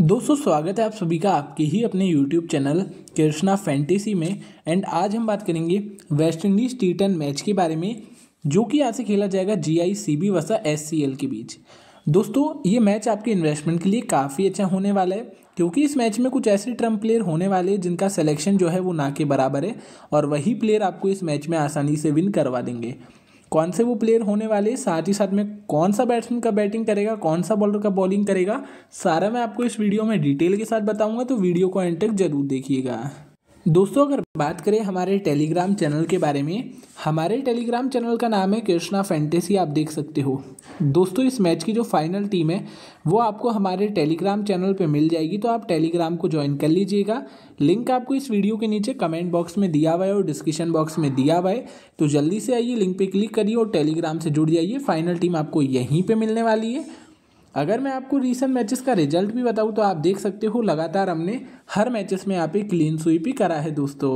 दोस्तों स्वागत है आप सभी का आपके ही अपने YouTube चैनल कृष्णा फैंटेसी में एंड आज हम बात करेंगे West Indies T ten match के बारे में जो कि आज से खेला जाएगा जी आई सी बी वसा एस सी एल के बीच दोस्तों ये मैच आपके इन्वेस्टमेंट के लिए काफ़ी अच्छा होने वाला है क्योंकि इस मैच में कुछ ऐसे ट्रम्प प्लेयर होने वाले हैं जिनका सिलेक्शन जो है वो ना के बराबर है और वही प्लेयर आपको इस मैच में आसानी से विन करवा देंगे कौन से वो प्लेयर होने वाले साथ ही साथ में कौन सा बैट्समैन का बैटिंग करेगा कौन सा बॉलर का बॉलिंग करेगा सारा मैं आपको इस वीडियो में डिटेल के साथ बताऊंगा तो वीडियो को एंड तक जरूर देखिएगा दोस्तों अगर बात करें हमारे टेलीग्राम चैनल के बारे में हमारे टेलीग्राम चैनल का नाम है कृष्णा फैंटेसी आप देख सकते हो दोस्तों इस मैच की जो फाइनल टीम है वो आपको हमारे टेलीग्राम चैनल पे मिल जाएगी तो आप टेलीग्राम को ज्वाइन कर लीजिएगा लिंक आपको इस वीडियो के नीचे कमेंट बॉक्स में दिया हुआ है और डिस्क्रिप्शन बॉक्स में दिया हुआ है तो जल्दी से आइए लिंक पर क्लिक करिए और टेलीग्राम से जुड़ जाइए फाइनल टीम आपको यहीं पर मिलने वाली है अगर मैं आपको रिसेंट मैचेस का रिजल्ट भी बताऊँ तो आप देख सकते हो लगातार हमने हर मैचेस में यहाँ पे क्लीन स्वीप ही करा है दोस्तों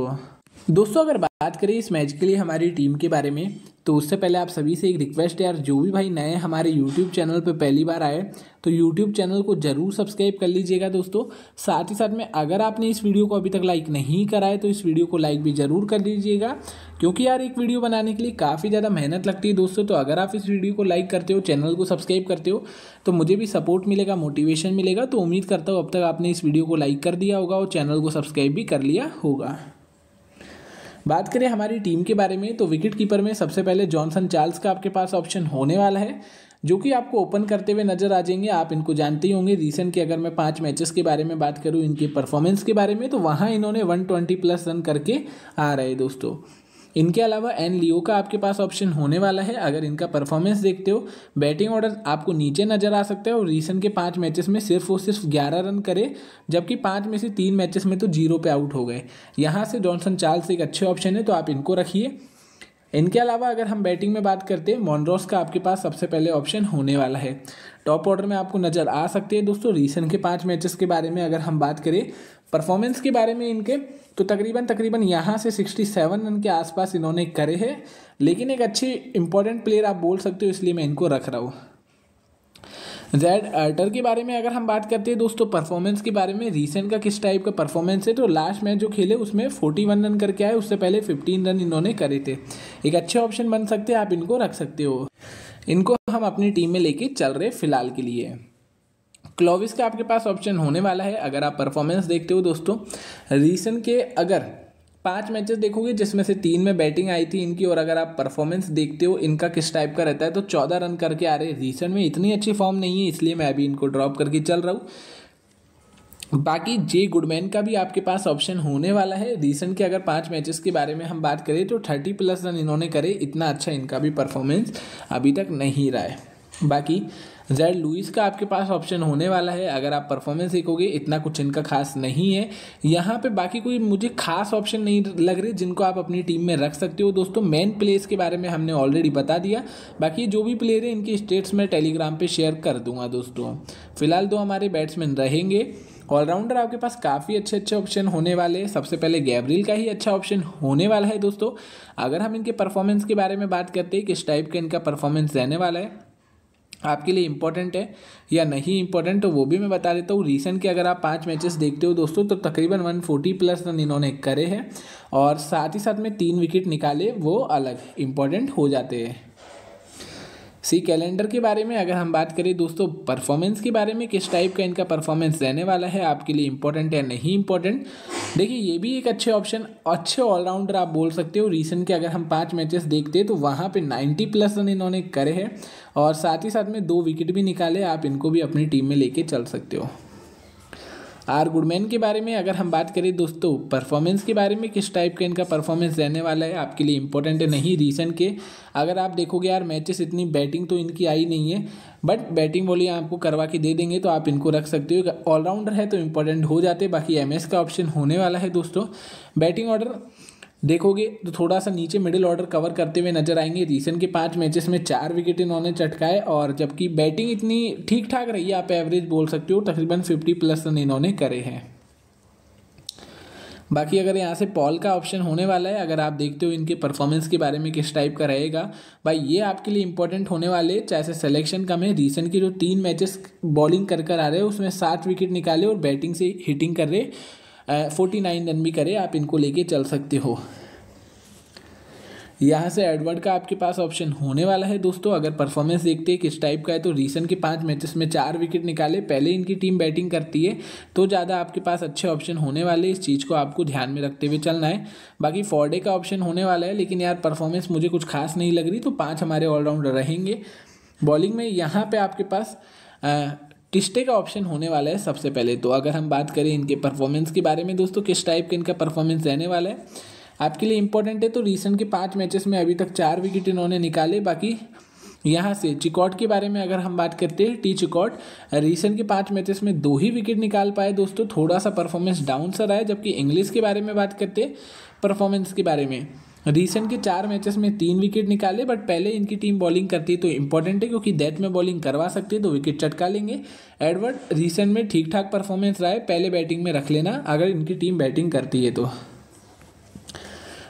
दोस्तों अगर बात करें इस मैच के लिए हमारी टीम के बारे में तो उससे पहले आप सभी से एक रिक्वेस्ट है यार जो भी भाई नए हमारे YouTube चैनल पर पहली बार आए तो YouTube चैनल को ज़रूर सब्सक्राइब कर लीजिएगा दोस्तों साथ ही साथ में अगर आपने इस वीडियो को अभी तक लाइक नहीं करा है तो इस वीडियो को लाइक भी ज़रूर कर लीजिएगा क्योंकि यार एक वीडियो बनाने के लिए काफ़ी ज़्यादा मेहनत लगती है दोस्तों तो अगर आप इस वीडियो को लाइक करते हो चैनल को सब्सक्राइब करते हो तो मुझे भी सपोर्ट मिलेगा मोटिवेशन मिलेगा तो उम्मीद करता हूँ अब तक आपने इस वीडियो को लाइक कर दिया होगा और चैनल को सब्सक्राइब भी कर लिया होगा बात करें हमारी टीम के बारे में तो विकेट कीपर में सबसे पहले जॉनसन चार्ल्स का आपके पास ऑप्शन होने वाला है जो कि आपको ओपन करते हुए नजर आ जाएंगे आप इनको जानते ही होंगे रिसेंट की अगर मैं पांच मैचेस के बारे में बात करूं इनके परफॉर्मेंस के बारे में तो वहां इन्होंने 120 प्लस रन करके आ रहे दोस्तों इनके अलावा एन लियो का आपके पास ऑप्शन होने वाला है अगर इनका परफॉर्मेंस देखते हो बैटिंग ऑर्डर आपको नीचे नजर आ सकता है और रीसेंट के पाँच मैचेस में सिर्फ और सिर्फ ग्यारह रन करे जबकि पाँच में से तीन मैचेस में तो जीरो पे आउट हो गए यहाँ से जॉनसन चार्ल्स एक अच्छे ऑप्शन है तो आप इनको रखिए इनके अलावा अगर हम बैटिंग में बात करते हैं मॉनरोस का आपके पास सबसे पहले ऑप्शन होने वाला है टॉप ऑर्डर में आपको नज़र आ सकती है दोस्तों रीसेंट के पाँच मैचेस के बारे में अगर हम बात करें परफॉर्मेंस के बारे में इनके तो तकरीबन तकरीबन यहाँ से 67 रन के आसपास इन्होंने करे हैं लेकिन एक अच्छी इंपॉर्टेंट प्लेयर आप बोल सकते हो इसलिए मैं इनको रख रहा हूँ जेड अर्टर के बारे में अगर हम बात करते हैं दोस्तों परफॉर्मेंस के बारे में रीसेंट का किस टाइप का परफॉर्मेंस है तो लास्ट मैच जो खेले उसमें फोर्टी वन रन करके आए उससे पहले फिफ्टीन रन इन्होंने करे थे एक अच्छे ऑप्शन बन सकते हैं आप इनको रख सकते हो इनको हम अपनी टीम में लेके चल रहे फिलहाल के लिए क्लोविस का आपके पास ऑप्शन होने वाला है अगर आप परफॉर्मेंस देखते हो दोस्तों रीसेंट के अगर पांच मैचेस देखोगे जिसमें से तीन में बैटिंग आई थी इनकी और अगर आप परफॉर्मेंस देखते हो इनका किस टाइप का रहता है तो चौदह रन करके आ रहे रिसेंट में इतनी अच्छी फॉर्म नहीं है इसलिए मैं अभी इनको ड्रॉप करके चल रहा हूँ बाकी जे गुडमैन का भी आपके पास ऑप्शन होने वाला है रिसेंट के अगर पांच मैचेस के बारे में हम बात करें तो थर्टी प्लस रन इन्होंने करे इतना अच्छा इनका भी परफॉर्मेंस अभी तक नहीं रहा है बाकी जेड लुइस का आपके पास ऑप्शन होने वाला है अगर आप परफॉर्मेंस देखोगे इतना कुछ इनका खास नहीं है यहाँ पे बाकी कोई मुझे खास ऑप्शन नहीं लग रहे जिनको आप अपनी टीम में रख सकते हो दोस्तों मेन प्लेस के बारे में हमने ऑलरेडी बता दिया बाकी जो भी प्लेयर है इनकी स्टेट्स मैं टेलीग्राम पर शेयर कर दूंगा दोस्तों फिलहाल दो हमारे बैट्समैन रहेंगे ऑलराउंडर आपके पास काफ़ी अच्छे अच्छे ऑप्शन होने वाले हैं सबसे पहले गैब्रिल का ही अच्छा ऑप्शन होने वाला है दोस्तों अगर हम इनके परफॉर्मेंस के बारे में बात करते हैं किस टाइप का इनका परफॉर्मेंस रहने वाला है आपके लिए इंपॉर्टेंट है या नहीं इंपॉर्टेंट तो वो भी मैं बता देता हूँ रीसेंट के अगर आप पांच मैचेस देखते हो दोस्तों तो तकरीबन 140 प्लस रन इन्होंने करे हैं और साथ ही साथ में तीन विकेट निकाले वो अलग इंपॉर्टेंट हो जाते हैं सी कैलेंडर के बारे में अगर हम बात करें दोस्तों परफॉर्मेंस के बारे में किस टाइप का इनका परफॉर्मेंस रहने वाला है आपके लिए इंपॉर्टेंट या नहीं इंपॉर्टेंट देखिए ये भी एक अच्छे ऑप्शन अच्छे ऑलराउंडर आप बोल सकते हो रीसेंट के अगर हम पाँच मैचेस देखते हैं तो वहाँ पे नाइन्टी प्लस रन इन्होंने करे हैं और साथ ही साथ में दो विकेट भी निकाले आप इनको भी अपनी टीम में लेके चल सकते हो आर गुडमैन के बारे में अगर हम बात करें दोस्तों परफॉर्मेंस के बारे में किस टाइप का इनका परफॉर्मेंस रहने वाला है आपके लिए इंपॉर्टेंट नहीं रीसेंट के अगर आप देखोगे यार मैचेस इतनी बैटिंग तो इनकी आई नहीं है बट बैटिंग बोली आपको करवा के दे देंगे तो आप इनको रख सकते हो ऑलराउंडर है तो इंपॉर्टेंट हो जाते बाकी एम का ऑप्शन होने वाला है दोस्तों बैटिंग ऑर्डर देखोगे तो थोड़ा सा नीचे मिडिल ऑर्डर कवर करते हुए नजर आएंगे रीसेंट के पांच मैचेस में चार विकेट इन्होंने चटकाए और जबकि बैटिंग इतनी ठीक ठाक रही है आप एवरेज बोल सकते हो तकरीबन फिफ्टी प्लस रन इन्होंने करे हैं बाकी अगर यहाँ से पॉल का ऑप्शन होने वाला है अगर आप देखते हो इनके परफॉर्मेंस के बारे में किस टाइप का रहेगा भाई ये आपके लिए इंपॉर्टेंट होने वाले चाहे से सिलेक्शन कम है रिसेंट के जो तीन मैचेस बॉलिंग कर कर आ रहे हैं उसमें सात विकेट निकाले और बैटिंग से हिटिंग कर रहे फोर्टी नाइन रन भी करे आप इनको लेके चल सकते हो यहाँ से एडवर्ड का आपके पास ऑप्शन होने वाला है दोस्तों अगर परफॉर्मेंस देखते हैं किस टाइप का है तो रीसेंट के पांच मैचेस में चार विकेट निकाले पहले इनकी टीम बैटिंग करती है तो ज़्यादा आपके पास अच्छे ऑप्शन होने वाले इस चीज़ को आपको ध्यान में रखते हुए चलना है बाकी फॉर्डे का ऑप्शन होने वाला है लेकिन यार परफॉर्मेंस मुझे कुछ खास नहीं लग रही तो पाँच हमारे ऑलराउंडर रहेंगे बॉलिंग में यहाँ पर आपके पास आ, टिस्टे का ऑप्शन होने वाला है सबसे पहले तो अगर हम बात करें इनके परफॉर्मेंस के बारे में दोस्तों किस टाइप का इनका परफॉर्मेंस रहने वाला है आपके लिए इंपॉर्टेंट है तो रिसेंट के पाँच मैचेस में अभी तक चार विकेट इन्होंने निकाले बाकी यहाँ से चिकॉट के बारे में अगर हम बात करते हैं टी चिकॉट रिसेंट के पांच मैचेस में दो ही विकेट निकाल पाए दोस्तों थोड़ा सा परफॉर्मेंस डाउन सा रहा है जबकि इंग्लिश के बारे में बात करते परफॉर्मेंस के बारे में रिसेंट के चार मैचेस में तीन विकेट निकाले बट पहले इनकी टीम बॉलिंग करती है तो इंपॉर्टेंट है क्योंकि डेथ में बॉलिंग करवा सकती है तो विकेट चटका लेंगे एडवर्ड रिसेंट में ठीक ठाक परफॉर्मेंस रहा है पहले बैटिंग में रख लेना अगर इनकी टीम बैटिंग करती है तो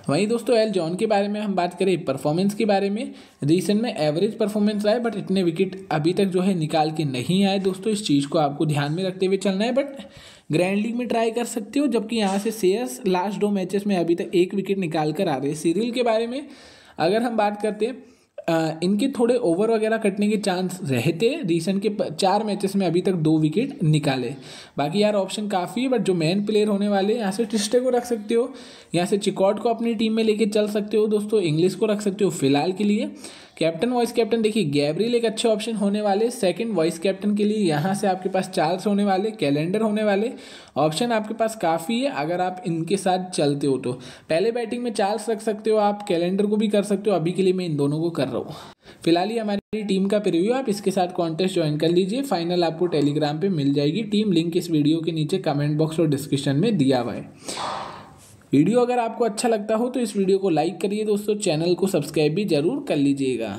वहीं दोस्तों एल जॉन के बारे में हम बात करें परफॉर्मेंस के बारे में रिसेंट में एवरेज परफॉर्मेंस रहा है बट इतने विकेट अभी तक जो है निकाल के नहीं आए दोस्तों इस चीज़ को आपको ध्यान में रखते हुए चलना है बट ग्रैंड लीग में ट्राई कर सकते हो जबकि यहाँ से सेयस लास्ट दो मैचेस में अभी तक एक विकेट निकाल कर आ रहे हैं सीरियल के बारे में अगर हम बात करते हैं इनके थोड़े ओवर वगैरह कटने के चांस रहते रिसेंट के चार मैचेस में अभी तक दो विकेट निकाले बाकी यार ऑप्शन काफ़ी है बट जो मेन प्लेयर होने वाले यहाँ से टिस्टे को रख सकते हो यहाँ से चिकॉट को अपनी टीम में लेके चल सकते हो दोस्तों इंग्लिश को रख सकते हो फिलहाल के लिए कैप्टन वाइस कैप्टन देखिए गैब्रिल एक अच्छे ऑप्शन होने वाले सेकंड वाइस कैप्टन के लिए यहाँ से आपके पास चार्ल्स होने वाले कैलेंडर होने वाले ऑप्शन आपके पास काफ़ी है अगर आप इनके साथ चलते हो तो पहले बैटिंग में चार्ल्स रख सकते हो आप कैलेंडर को भी कर सकते हो अभी के लिए मैं इन दोनों को कर रहा हूँ फिलहाल ही हमारी टीम का प्रिव्यू आप इसके साथ कॉन्टेस्ट ज्वाइन कर लीजिए फाइनल आपको टेलीग्राम पे मिल जाएगी टीम लिंक इस वीडियो के नीचे कमेंट बॉक्स और डिस्क्रिप्शन में दिया हुआ है वीडियो अगर आपको अच्छा लगता हो तो इस वीडियो को लाइक करिए दोस्तों चैनल को सब्सक्राइब भी ज़रूर कर लीजिएगा